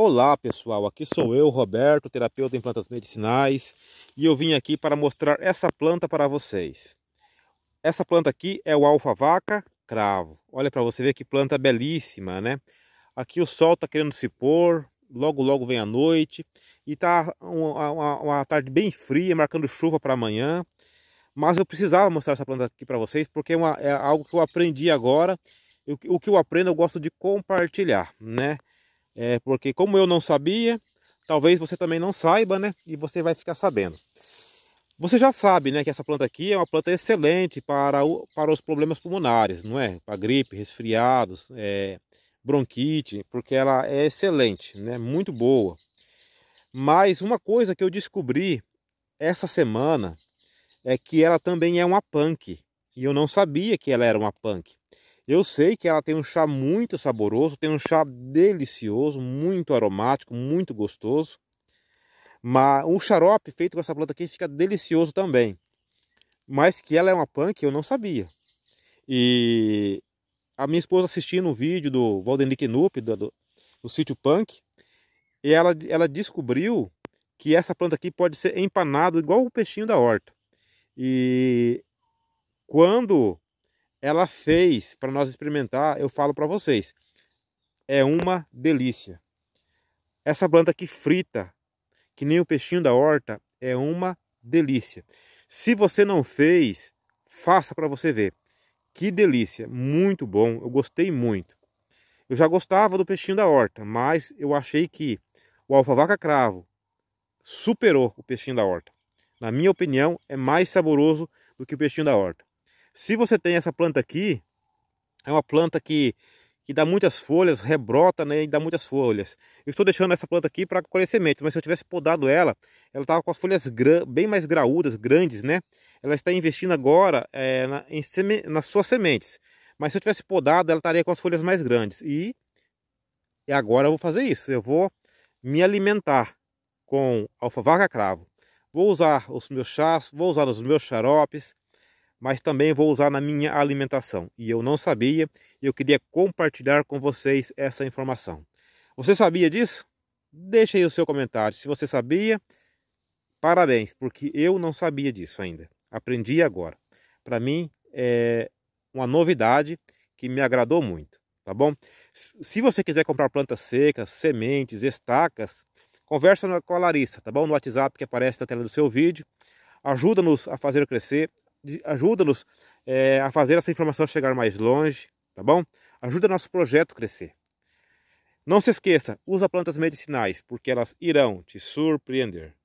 Olá pessoal, aqui sou eu, Roberto, terapeuta em plantas medicinais, e eu vim aqui para mostrar essa planta para vocês. Essa planta aqui é o alfavaca cravo. Olha para você ver que planta belíssima, né? Aqui o sol está querendo se pôr, logo logo vem a noite, e está uma, uma, uma tarde bem fria, marcando chuva para amanhã. Mas eu precisava mostrar essa planta aqui para vocês, porque é, uma, é, algo que eu aprendi agora. Eu, o que eu aprendo eu gosto de compartilhar, né? É, porque como eu não sabia, talvez você também não saiba, né? E você vai ficar sabendo. Você já sabe né, que essa planta aqui é uma planta excelente para, o, para os problemas pulmonares, não é? Para gripe, resfriados, é, bronquite, porque ela é excelente, né? muito boa. Mas uma coisa que eu descobri essa semana é que ela também é uma punk. E eu não sabia que ela era uma punk. Eu sei que ela tem um chá muito saboroso, tem um chá delicioso, muito aromático, muito gostoso. Mas o xarope feito com essa planta aqui fica delicioso também. Mas que ela é uma punk, eu não sabia. E a minha esposa assistindo um vídeo do Walden Nup, do, do, do sítio punk, e ela, ela descobriu que essa planta aqui pode ser empanado igual o peixinho da horta. E quando ela fez para nós experimentar, eu falo para vocês, é uma delícia. Essa planta aqui frita, que nem o peixinho da horta, é uma delícia. Se você não fez, faça para você ver. Que delícia, muito bom, eu gostei muito. Eu já gostava do peixinho da horta, mas eu achei que o alfavaca cravo superou o peixinho da horta. Na minha opinião, é mais saboroso do que o peixinho da horta. Se você tem essa planta aqui, é uma planta que, que dá muitas folhas, rebrota né, e dá muitas folhas. Eu estou deixando essa planta aqui para colher sementes, mas se eu tivesse podado ela, ela estava com as folhas bem mais graúdas, grandes, né? Ela está investindo agora é, na, em seme nas suas sementes. Mas se eu tivesse podado, ela estaria com as folhas mais grandes. E, e agora eu vou fazer isso. Eu vou me alimentar com alfavaca cravo. Vou usar os meus chás, vou usar os meus xaropes, mas também vou usar na minha alimentação. E eu não sabia, eu queria compartilhar com vocês essa informação. Você sabia disso? Deixe aí o seu comentário. Se você sabia, parabéns, porque eu não sabia disso ainda. Aprendi agora. Para mim é uma novidade que me agradou muito, tá bom? Se você quiser comprar plantas secas, sementes, estacas, conversa com a Larissa, tá bom? No WhatsApp que aparece na tela do seu vídeo. Ajuda-nos a fazer crescer, ajuda-nos é, a fazer essa informação chegar mais longe, tá bom? Ajuda nosso projeto a crescer. Não se esqueça, usa plantas medicinais, porque elas irão te surpreender.